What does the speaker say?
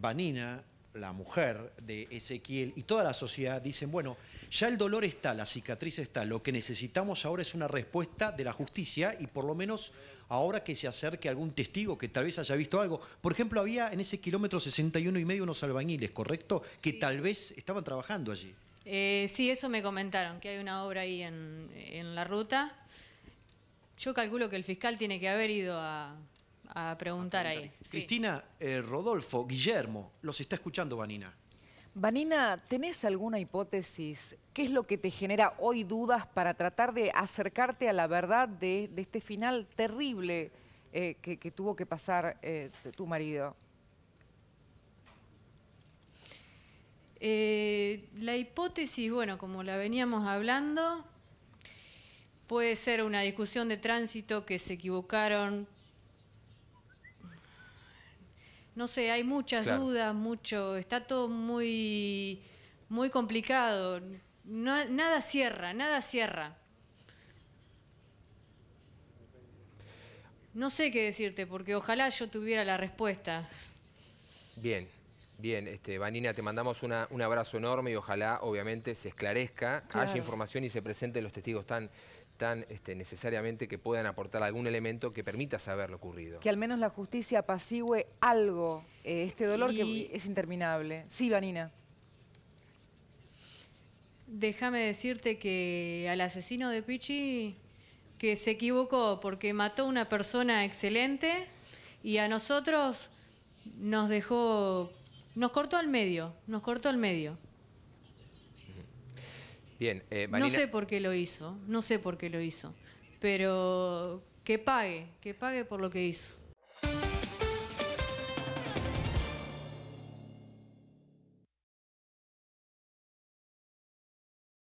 Vanina, la mujer de Ezequiel y toda la sociedad dicen, bueno, ya el dolor está, la cicatriz está, lo que necesitamos ahora es una respuesta de la justicia y por lo menos ahora que se acerque algún testigo que tal vez haya visto algo. Por ejemplo, había en ese kilómetro 61 y medio unos albañiles, ¿correcto? Que tal vez estaban trabajando allí. Eh, sí, eso me comentaron, que hay una obra ahí en la ruta. Yo calculo que el fiscal tiene que haber ido a, a preguntar, ahí. Cristina, eh, Rodolfo, Guillermo, los está escuchando Vanina. Vanina, ¿tenés alguna hipótesis? ¿Qué es lo que te genera hoy dudas para tratar de acercarte a la verdad de, este final terrible eh, que, tuvo que pasar eh, tu marido? la hipótesis, bueno, como la veníamos hablando, puede ser una discusión de tránsito que se equivocaron no sé, hay muchas dudas, mucho, está todo muy, muy complicado. nada cierra, nada cierra. No sé qué decirte, porque ojalá yo tuviera la respuesta. Bien, bien. Este, Vanina, te mandamos un abrazo enorme y ojalá, obviamente, se esclarezca, haya información y se presenten los testigos tan tan este, necesariamente que puedan aportar algún elemento que permita saber lo ocurrido. Que al menos la justicia apacigüe algo, eh, este dolor que es interminable. Sí, Vanina. Déjame decirte que al asesino de Pichi, que se equivocó porque mató a una persona excelente y a nosotros nos dejó, nos cortó al medio, nos cortó al medio. Eh, no sé por qué lo hizo, no sé por qué lo hizo, pero que pague, que pague por lo que hizo.